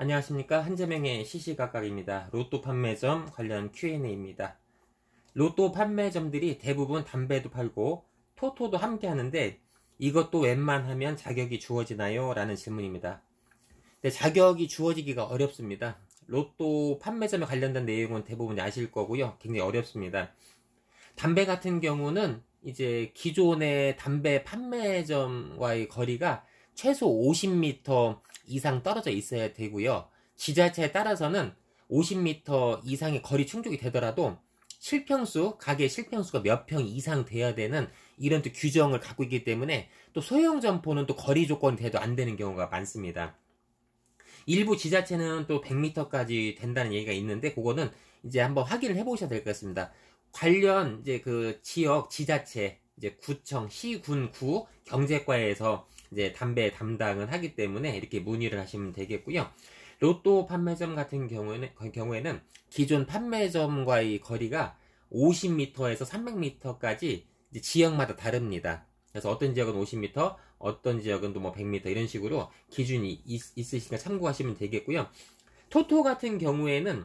안녕하십니까 한재명의 시시각각입니다. 로또 판매점 관련 Q&A입니다. 로또 판매점들이 대부분 담배도 팔고 토토도 함께 하는데 이것도 웬만하면 자격이 주어지나요? 라는 질문입니다. 네, 자격이 주어지기가 어렵습니다. 로또 판매점에 관련된 내용은 대부분 아실 거고요. 굉장히 어렵습니다. 담배 같은 경우는 이제 기존의 담배 판매점과의 거리가 최소 50m 이상 떨어져 있어야 되고요. 지자체에 따라서는 50m 이상의 거리 충족이 되더라도 실평수, 가게 실평수가 몇 평 이상 돼야 되는 이런 또 규정을 갖고 있기 때문에 또 소형 점포는 또 거리 조건이 돼도 안 되는 경우가 많습니다. 일부 지자체는 또 100m까지 된다는 얘기가 있는데 그거는 이제 한번 확인을 해보셔야 될 것 같습니다. 관련 이제 그 지역 지자체 이제 구청, 시군, 구 경제과에서 이제 담배 담당을 하기 때문에 이렇게 문의를 하시면 되겠고요. 로또 판매점 같은 경우에는, 경우에는 기존 판매점과의 거리가 50m에서 300m까지 지역마다 다릅니다. 그래서 어떤 지역은 50m, 어떤 지역은 또뭐 100m 이런 식으로 기준이 있, 있으시니까 참고하시면 되겠고요. 토토 같은 경우에는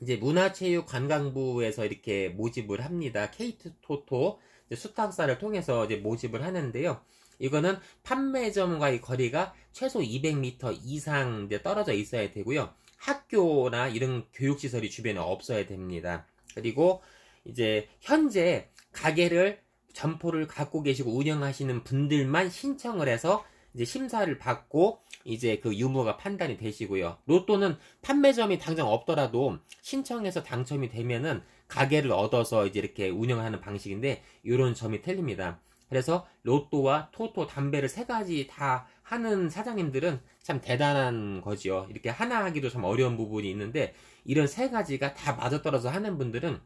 이제 문화체육관광부에서 이렇게 모집을 합니다. 케이트 토토 수탁사를 통해서 이제 모집을 하는데요. 이거는 판매점과의 거리가 최소 200m 이상 떨어져 있어야 되고요. 학교나 이런 교육시설이 주변에 없어야 됩니다. 그리고 이제 현재 가게를 점포를 갖고 계시고 운영하시는 분들만 신청을 해서 이제 심사를 받고 이제 그 유무가 판단이 되시고요. 로또는 판매점이 당장 없더라도 신청해서 당첨이 되면은 가게를 얻어서 이제 이렇게 운영하는 방식인데 이런 점이 틀립니다. 그래서 로또와 토토, 담배를 세 가지 다 하는 사장님들은 참 대단한 거지요. 이렇게 하나 하기도 참 어려운 부분이 있는데 이런 세 가지가 다맞아떨어서 하는 분들은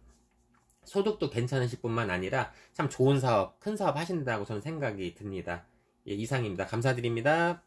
소득도 괜찮으실 뿐만 아니라 참 좋은 사업, 큰 사업 하신다고 저는 생각이 듭니다. 예, 이상입니다. 감사드립니다.